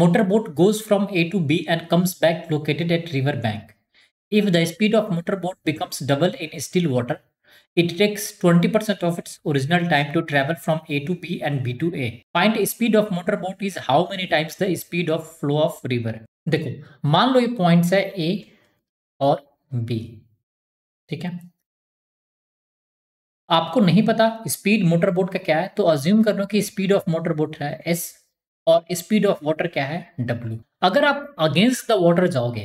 motorboat goes from A to B and comes back located at river bank. If the speed of motorboat becomes double in still water, it takes 20% of its original time to travel from A to B and B to A. Find speed of motorboat is how many times the speed of flow of river. देखो मान लो ये points है ए और B ठीक है आपको नहीं पता स्पीड मोटर बोट का क्या है तो अज्यूम कर लो कि स्पीड ऑफ मोटर बोट है एस और स्पीड ऑफ वाटर क्या है डब्ल्यू अगर आप अगेंस्ट द वाटर जाओगे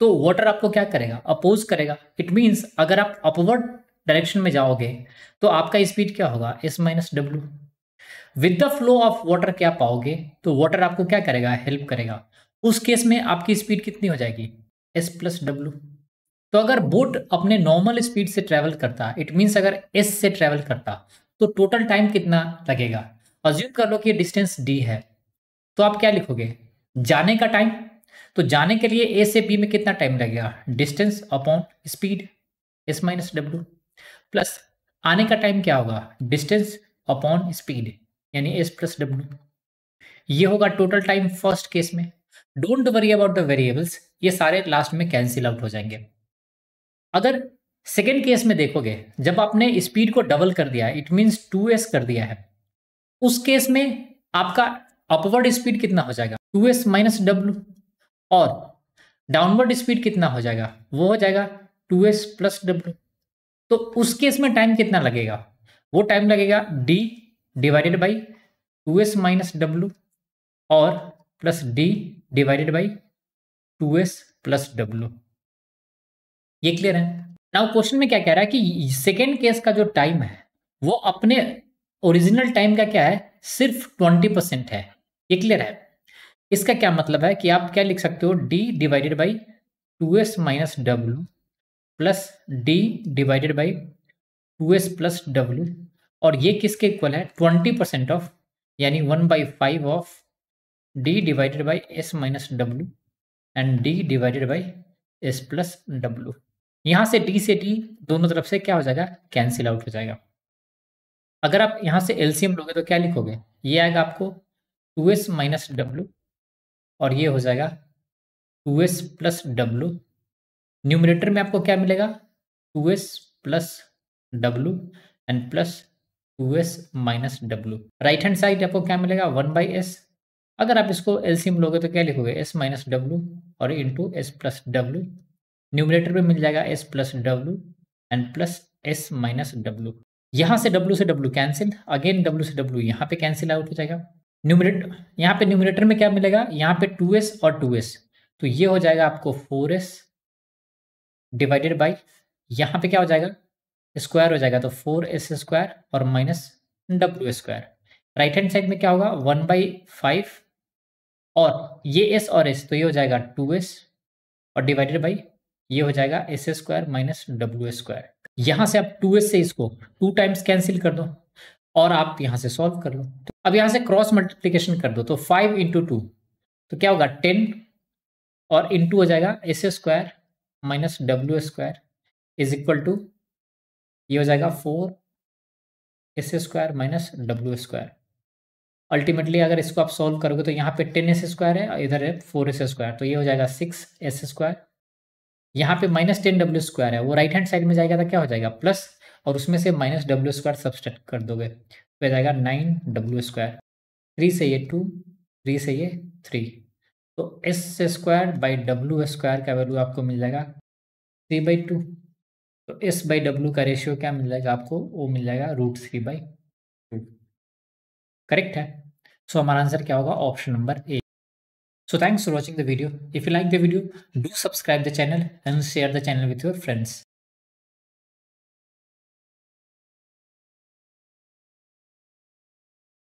तो वाटर आपको क्या करेगा अपोज करेगा इट मीन्स अगर आप अपवर्ड डायरेक्शन में जाओगे तो आपका स्पीड क्या होगा S minus W with the flow of water क्या पाओगे तो वाटर आपको क्या करेगा हेल्प करेगा उस केस में आपकी स्पीड कितनी हो जाएगी एस प्लस डब्ल्यू तो अगर बोट अपने नॉर्मल स्पीड से ट्रेवल करता इट मीन्स अगर एस से ट्रेवल करता तो टोटल टाइम कितना लगेगा अज्यूम कर लो कि डिस्टेंस डी है तो आप क्या लिखोगे जाने का टाइम तो जाने के लिए ए से बी में कितना टाइम लगेगा distance upon speed S minus W plus आने का टाइम क्या होगा डिस्टेंस अपॉन स्पीड यानी एस प्लस डब्ल्यू ये होगा टोटल टाइम फर्स्ट केस में don't worry about the variables ये सारे लास्ट में कैंसिल आउट हो जाएंगे अगर सेकेंड केस में देखोगे जब आपने स्पीड को डबल कर दिया इट मीन्स टू एस कर दिया है उस केस में आपका अपवर्ड स्पीड कितना हो जाएगा टू एस माइनस डब्ल्यू और डाउनवर्ड स्पीड कितना हो जाएगा वो हो जाएगा टू एस प्लस डब्ल्यू तो उस केस में टाइम कितना लगेगा वो टाइम लगेगा D divided by two S minus W और plus D divided by two S plus W ये क्लियर है नाउ क्वेश्चन में क्या कह रहा है कि सेकेंड केस का जो टाइम है वो अपने ओरिजिनल टाइम का क्या है सिर्फ ट्वेंटी परसेंट है ये क्लियर है इसका क्या मतलब है कि आप क्या लिख सकते हो D divided by two S minus W plus D divided by two S plus W और ये किसके इक्वल है ट्वेंटी परसेंट ऑफ यानी one by five of D divided by S minus W and D divided by S plus W यहाँ से D से D दोनों तरफ से क्या हो जाएगा कैंसिल आउट हो जाएगा अगर आप यहाँ से एलसीएम लोगे तो क्या लिखोगे ये आएगा आपको टू एस माइनस डब्लू और ये हो जाएगा two S plus W numerator में आपको क्या मिलेगा two S plus W and plus two S minus W right hand side आपको क्या मिलेगा वन बाई एस अगर आप इसको एलसीएम लोगे तो क्या लिखोगे एस माइनस डब्लू और into S plus W numerator में मिल जाएगा S plus W and plus S minus W यहाँ से डब्ल्यू से डब्लू कैंसिल अगेन डब्ल्यू से डब्ल्यू यहाँ पे कैंसिल आउट हो जाएगा न्यूमिनेट यहाँ पे न्यूमिनेटर में क्या मिलेगा यहाँ पे 2s और 2s तो ये हो जाएगा आपको 4s डिवाइडेड बाई यहाँ पे क्या हो जाएगा स्क्वायर हो जाएगा तो 4s स्क्वायर और minus W square right hand side में क्या होगा वन बाई फाइव और ये एस और एस तो ये हो जाएगा टू एस और डिवाइडेड बाई ये हो जाएगा S square minus W square यहाँ से आप टू एस से इसको टू टाइम्स कैंसिल कर दो और आप यहाँ से सॉल्व कर लो अब यहां से क्रॉस मल्टीप्लीकेशन कर दो तो फाइव इंटू टू तो क्या होगा टेन और इंटू हो जाएगा S square minus W square is equal to ये हो जाएगा four S square minus W square ultimately अगर इसको आप सॉल्व करोगे तो यहाँ पे टेन एस स्क्वायर है और इधर है फोर एस स्क्वायर तो ये हो जाएगा सिक्स एस स्क्वायर यहाँ पे माइनस टेन डब्ल्यू स्क्वायर है वो राइट हैंड साइड में जाएगा तो क्या हो जाएगा प्लस और उसमें से माइनस डब्ल्यू स्क्वायर सब्सट्रैक्ट कर दोगे हो जाएगा नाइन डब्ल्यू स्क्वायर थ्री से ये टू थ्री से ये थ्री तो S square by W square का वैल्यू आपको मिल जाएगा थ्री बाई टू तो एस बाई डब्ल्यू का रेशियो क्या मिल जाएगा आपको वो मिल जाएगा root three by two correct है सो हमारा आंसर क्या होगा option number A so thanks for watching the video if you like the video do subscribe the channel and share the channel with your friends